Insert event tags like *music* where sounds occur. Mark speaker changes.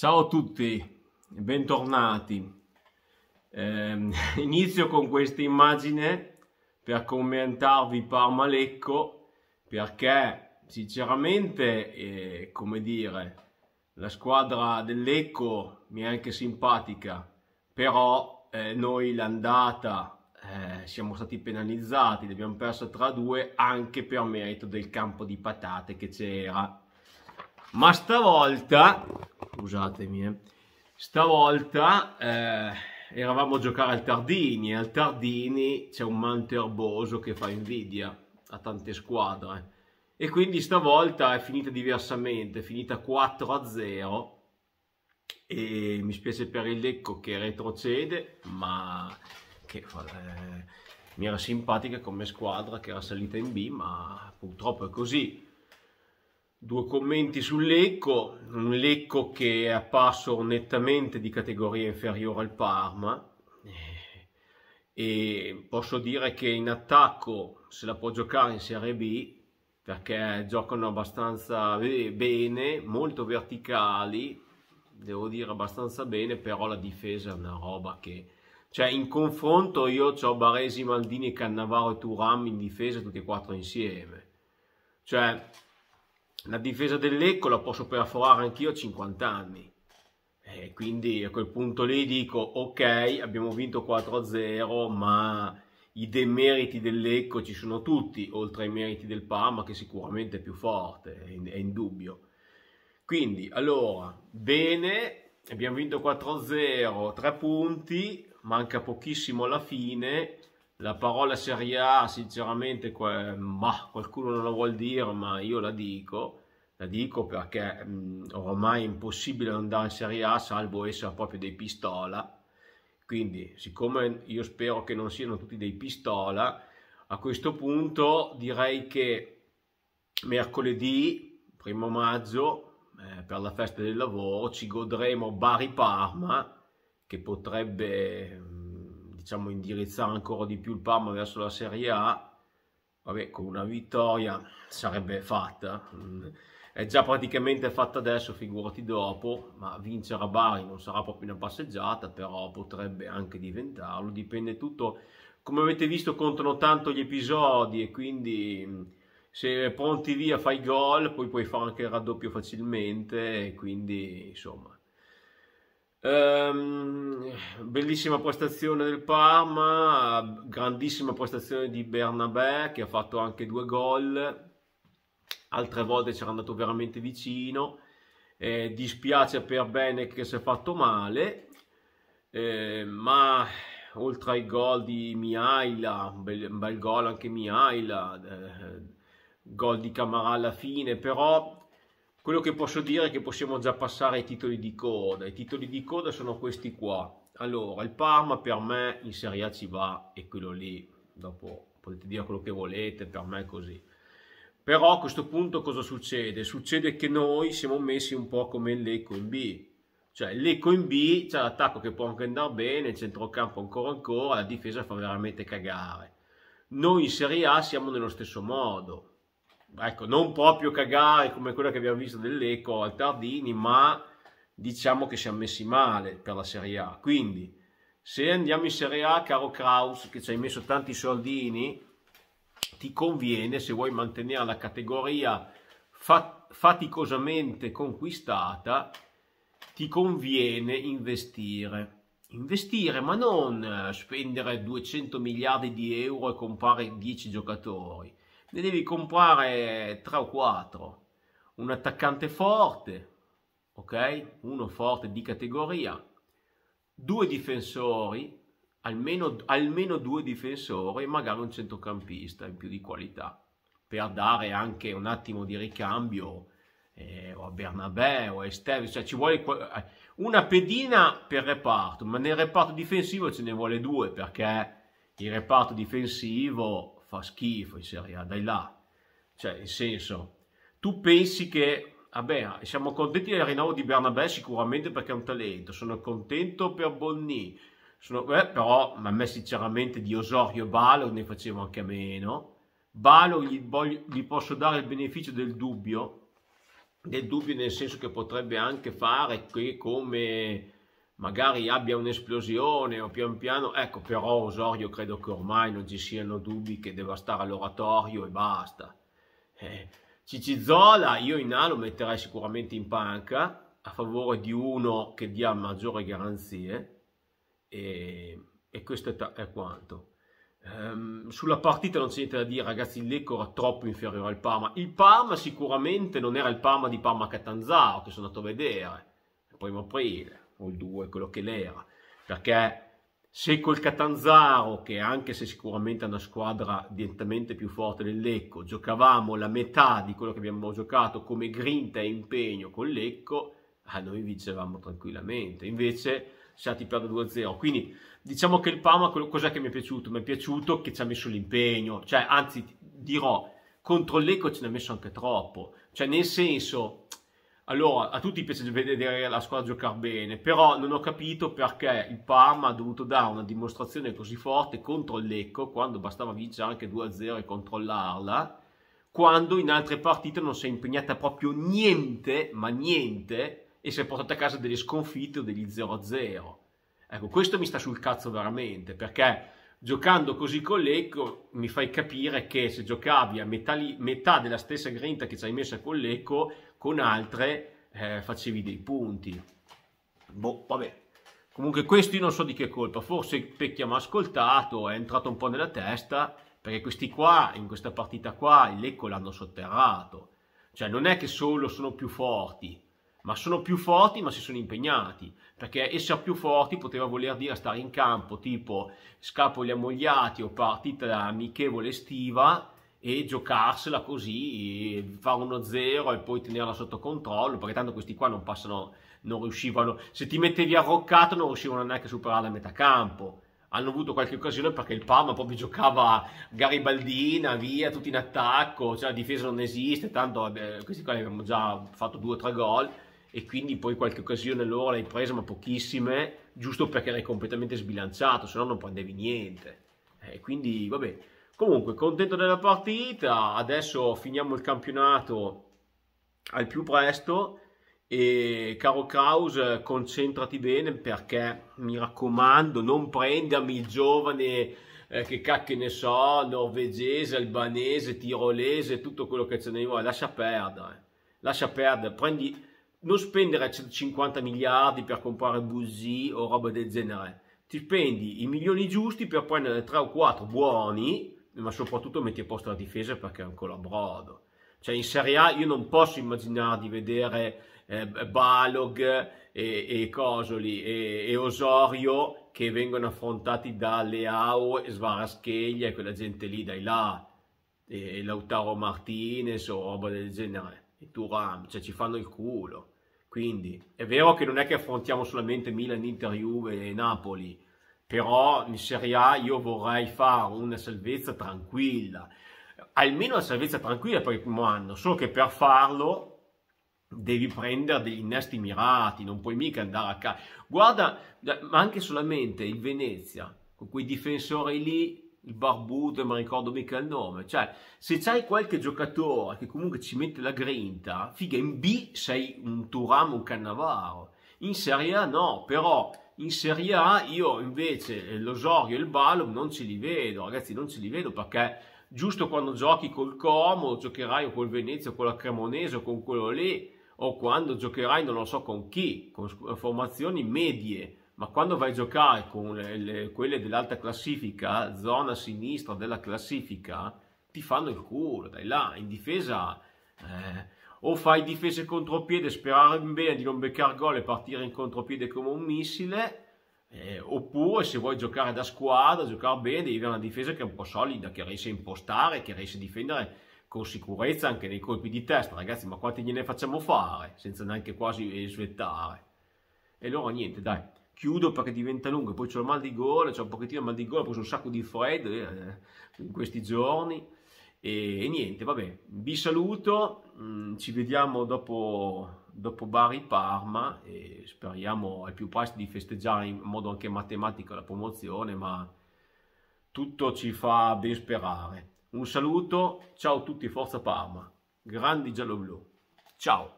Speaker 1: Ciao a tutti, bentornati. Eh, *laughs* inizio con questa immagine per commentarvi Parmalecco perché sinceramente, eh, come dire, la squadra dell'Ecco mi è anche simpatica, però eh, noi l'andata eh, siamo stati penalizzati, l'abbiamo persa tra due anche per merito del campo di patate che c'era ma stavolta, scusatemi, eh, stavolta eh, eravamo a giocare al Tardini e al Tardini c'è un manto erboso che fa invidia a tante squadre e quindi stavolta è finita diversamente, è finita 4 a 0 e mi spiace per il Lecco che retrocede ma che eh, mi era simpatica come squadra che era salita in B ma purtroppo è così Due commenti sul Lecco, un Lecco che è apparso nettamente di categoria inferiore al Parma eh, e posso dire che in attacco se la può giocare in Serie B perché giocano abbastanza bene, molto verticali, devo dire abbastanza bene, però la difesa è una roba che... Cioè, in confronto io ho Baresi, Maldini, Cannavaro e Turam in difesa tutti e quattro insieme. Cioè, la difesa dell'Ecco la posso perforare anch'io a 50 anni. E quindi a quel punto lì dico, ok, abbiamo vinto 4-0, ma i demeriti dell'Ecco ci sono tutti, oltre ai meriti del Parma, che sicuramente è più forte, è indubbio. Quindi, allora, bene, abbiamo vinto 4-0, 3 punti, manca pochissimo alla fine, la parola Serie A, sinceramente, qual ma qualcuno non la vuol dire, ma io la dico. La dico perché mh, ormai è impossibile andare in Serie A salvo essere proprio dei pistola. Quindi, siccome io spero che non siano tutti dei pistola, a questo punto direi che mercoledì, primo maggio, eh, per la festa del lavoro, ci godremo Bari Parma, che potrebbe diciamo, indirizzare ancora di più il Parma verso la Serie A, vabbè, con una vittoria sarebbe fatta. Mm, è già praticamente fatta adesso, figurati dopo, ma vincere a Bari non sarà proprio una passeggiata, però potrebbe anche diventarlo, dipende tutto. Come avete visto contano tanto gli episodi e quindi mm, se pronti via fai gol, poi puoi fare anche il raddoppio facilmente, quindi insomma. Um, bellissima prestazione del Parma, grandissima prestazione di Bernabé che ha fatto anche due gol, altre volte c'era andato veramente vicino. Eh, dispiace per Bene che si è fatto male, eh, ma oltre ai gol di Miaila, un bel, bel gol anche Miaila, eh, gol di Camarà alla fine, però quello che posso dire è che possiamo già passare ai titoli di coda. I titoli di coda sono questi qua. Allora, il Parma per me in Serie A ci va e quello lì, dopo potete dire quello che volete, per me è così. Però a questo punto cosa succede? Succede che noi siamo messi un po' come l'Eco in B. Cioè l'Eco in B c'è l'attacco che può anche andare bene, il centrocampo ancora ancora, la difesa fa veramente cagare. Noi in Serie A siamo nello stesso modo. Ecco, non proprio cagare come quella che abbiamo visto dell'Eco al Tardini, ma diciamo che siamo messi male per la Serie A. Quindi, se andiamo in Serie A, caro Kraus, che ci hai messo tanti soldini, ti conviene, se vuoi mantenere la categoria faticosamente conquistata, ti conviene investire. Investire, ma non eh, spendere 200 miliardi di euro e comprare 10 giocatori. Ne devi comprare 3 o 4. Un attaccante forte, ok? Uno forte di categoria, due difensori, almeno, almeno due difensori e magari un centrocampista in più di qualità per dare anche un attimo di ricambio eh, o a Bernabé o a Estevio, cioè ci vuole eh, una pedina per reparto, ma nel reparto difensivo ce ne vuole due perché il reparto difensivo fa schifo in Serie A, dai là, cioè nel senso, tu pensi che Vabbè, ah siamo contenti del rinnovo di Bernabé sicuramente perché è un talento. Sono contento per Bonni. Sono, eh, però a me sinceramente di Osorio e Balo ne facevo anche a meno. Balo gli, voglio, gli, posso dare il beneficio del dubbio. Del dubbio nel senso che potrebbe anche fare che come magari abbia un'esplosione o pian piano. Ecco, però Osorio credo che ormai non ci siano dubbi che debba stare all'oratorio e basta. Eh Cicizzola io in A lo metterei sicuramente in panca a favore di uno che dia maggiore garanzie e, e questo è, è quanto. Um, sulla partita non c'è niente da dire, ragazzi. Il Lecco era troppo inferiore al Parma. Il Parma sicuramente non era il Parma di Parma Catanzaro che sono andato a vedere il primo aprile o il 2, quello che l'era, perché se col Catanzaro, che anche se sicuramente è una squadra direttamente più forte del Lecco, giocavamo la metà di quello che abbiamo giocato come grinta e impegno con Lecco, a ah, noi vincevamo tranquillamente. Invece Sciati per 2-0. Quindi diciamo che il Parma, cos'è che mi è piaciuto? Mi è piaciuto che ci ha messo l'impegno, cioè anzi dirò, contro l'Ecco ce n'ha messo anche troppo. Cioè nel senso, allora, a tutti piace vedere la squadra giocare bene, però non ho capito perché il Parma ha dovuto dare una dimostrazione così forte contro il Lecco, quando bastava vincere anche 2-0 e controllarla, quando in altre partite non si è impegnata proprio niente, ma niente, e si è portata a casa delle sconfitte o degli 0-0. Ecco, questo mi sta sul cazzo veramente, perché giocando così con l'eco mi fai capire che se giocavi a metà, metà della stessa grinta che ci hai messa con l'eco, con altre eh, facevi dei punti. Boh, vabbè. Comunque questi non so di che colpa, forse Pecchia mi ha ascoltato, è entrato un po' nella testa, perché questi qua, in questa partita qua, l'Ecco l'hanno sotterrato. Cioè non è che solo sono più forti, ma sono più forti ma si sono impegnati perché essere più forti poteva voler dire stare in campo tipo scapoli ammogliati o partita amichevole estiva e giocarsela così fare uno zero e poi tenerla sotto controllo perché tanto questi qua non passano non riuscivano se ti mettevi arroccato non riuscivano neanche a superare la metà campo hanno avuto qualche occasione perché il Parma proprio giocava garibaldina, via, tutti in attacco, cioè la difesa non esiste, tanto vabbè, questi qua ne abbiamo già fatto due o tre gol, e quindi poi qualche occasione loro l'hai presa, ma pochissime, giusto perché eri completamente sbilanciato, se no non prendevi niente. Eh, quindi, vabbè. Comunque, contento della partita, adesso finiamo il campionato al più presto e caro Kraus concentrati bene perché mi raccomando non prendermi il giovane eh, che cacche ne so norvegese, albanese, tirolese tutto quello che ce ne vuoi lascia perdere lascia perdere prendi non spendere 150 miliardi per comprare Buzzi o roba del genere. Ti spendi i milioni giusti per prendere 3 o 4 buoni, ma soprattutto metti a posto la difesa perché è un colabrodo. Cioè in Serie A io non posso immaginare di vedere eh, Balog eh, e, e Cosoli e, e, Osorio che vengono affrontati da Leao e Svarascheglia e quella gente lì dai là e, e Lautaro Martinez o roba del genere e Turam, cioè ci fanno il culo quindi è vero che non è che affrontiamo solamente Milan, Inter, Juve e Napoli, però in Serie A io vorrei fare una salvezza tranquilla, almeno una salvezza tranquilla per il primo anno, solo che per farlo devi prendere degli innesti mirati, non puoi mica andare a casa. Guarda, ma anche solamente il Venezia, con quei difensori lì il barbuto, non ricordo mica il nome. Cioè, se c'hai qualche giocatore che comunque ci mette la grinta, figa, in B sei un Turam, un Cannavaro. In Serie A no, però in Serie A io invece eh, l'Osorio e il Balum non ce li vedo, ragazzi, non ce li vedo perché giusto quando giochi col Como, giocherai o col Venezia, o con la Cremonese o con quello lì, o quando giocherai non lo so con chi, con formazioni medie ma quando vai a giocare con le, le, quelle dell'alta classifica, zona sinistra della classifica, ti fanno il culo, dai là, in difesa eh, o fai difese contropiede, sperare bene di non beccare gol e partire in contropiede come un missile, eh, oppure se vuoi giocare da squadra, giocare bene, devi avere una difesa che è un po' solida, che riesce a impostare, che riesce a difendere con sicurezza anche nei colpi di testa, ragazzi, ma quanti gliene facciamo fare senza neanche quasi svettare? E loro niente, dai chiudo perché diventa lungo, poi c'ho il mal di gola, ho un pochettino il mal di gola, poi ho un sacco di freddo eh, eh, in questi giorni e, e, niente, vabbè, vi saluto, mm, ci vediamo dopo, dopo Bari Parma e speriamo al più presto di festeggiare in modo anche matematico la promozione, ma tutto ci fa ben sperare. Un saluto, ciao a tutti, Forza Parma, grandi giallo-blu, ciao!